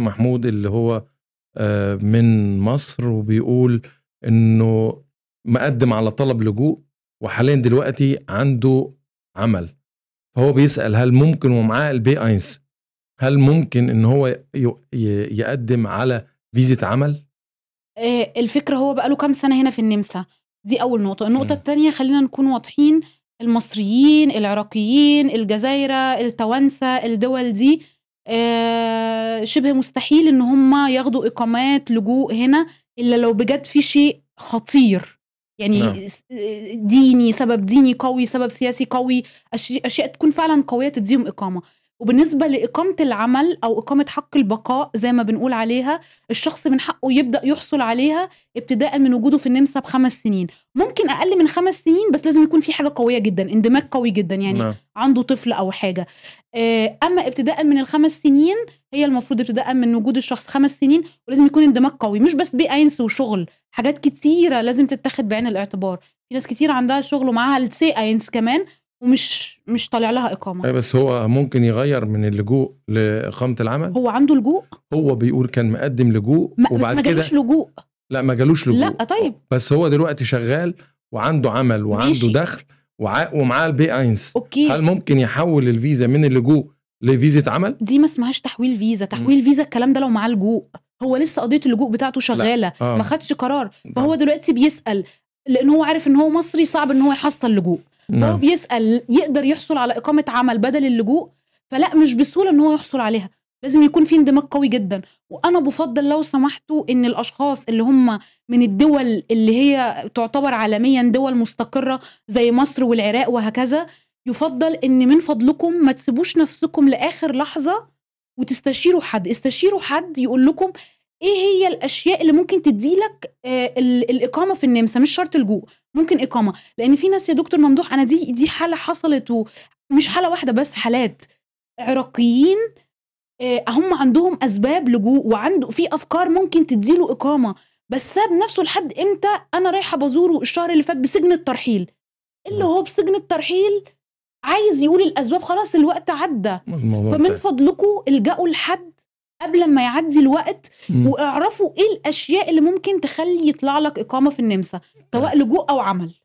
محمود اللي هو آه، من مصر وبيقول انه مقدم على طلب لجوء وحاليا دلوقتي عنده عمل فهو بيسال هل ممكن ومعاه البي اينس هل ممكن ان هو يقدم على فيزة عمل آه، الفكره هو بقاله كام سنه هنا في النمسا دي اول نقطه النقطه الثانيه خلينا نكون واضحين المصريين العراقيين الجزايره التوانسه الدول دي آه، شبه مستحيل ان هم ياخدوا اقامات لجوء هنا الا لو بجد في شيء خطير يعني نعم. ديني سبب ديني قوي سبب سياسي قوي اشياء تكون فعلا قويه تديهم اقامه وبالنسبه لاقامه العمل او اقامه حق البقاء زي ما بنقول عليها الشخص من حقه يبدا يحصل عليها ابتداء من وجوده في النمسا بخمس سنين ممكن اقل من خمس سنين بس لازم يكون في حاجه قويه جدا اندماج قوي جدا يعني لا. نعم. عنده طفل او حاجه آه، اما ابتداء من الخمس سنين هي المفروض ابتداء من وجود الشخص خمس سنين ولازم يكون اندماج قوي مش بس بيئنس وشغل حاجات كتيره لازم تتاخد بعين الاعتبار في ناس كتير عندها شغل ومعاها السي اينس كمان ومش مش طالع لها اقامه إيه، بس هو ممكن يغير من اللجوء لاقامه العمل هو عنده لجوء هو بيقول كان مقدم لجوء ما وبعد بس ما جالوش لجوء لا ما جالوش لجوء لا طيب بس هو دلوقتي شغال وعنده عمل وعنده ماشي. دخل وع... ومعاه البي اينس اوكي هل ممكن يحول الفيزا من اللجوء لفيزا عمل دي ما اسمهاش تحويل فيزا تحويل م. فيزا الكلام ده لو معاه لجوء هو لسه قضيه اللجوء بتاعته شغاله آه. ما خدش قرار آه. فهو دلوقتي بيسال لان هو عارف ان هو مصري صعب ان هو يحصل لجوء فهو نعم. بيسال يقدر يحصل على اقامه عمل بدل اللجوء فلا مش بسهوله ان هو يحصل عليها لازم يكون في اندماج قوي جدا وانا بفضل لو سمحتوا ان الاشخاص اللي هم من الدول اللي هي تعتبر عالميا دول مستقره زي مصر والعراق وهكذا يفضل ان من فضلكم ما تسيبوش نفسكم لاخر لحظه وتستشيروا حد استشيروا حد يقول لكم ايه هي الاشياء اللي ممكن تديلك آه، الاقامه في النمسا مش شرط الجوء ممكن اقامه لان في ناس يا دكتور ممدوح انا دي دي حاله حصلت ومش حاله واحده بس حالات عراقيين آه، هم عندهم اسباب لجوء وعنده في افكار ممكن تديله اقامه بس ساب نفسه لحد امتى انا رايحه بزوره الشهر اللي فات بسجن الترحيل اللي هو بسجن الترحيل عايز يقول الاسباب خلاص الوقت عدى فمن فضلكم الجأوا لحد قبل ما يعدي الوقت م. واعرفوا ايه الاشياء اللي ممكن تخلي يطلع لك اقامه في النمسا سواء لجوء او عمل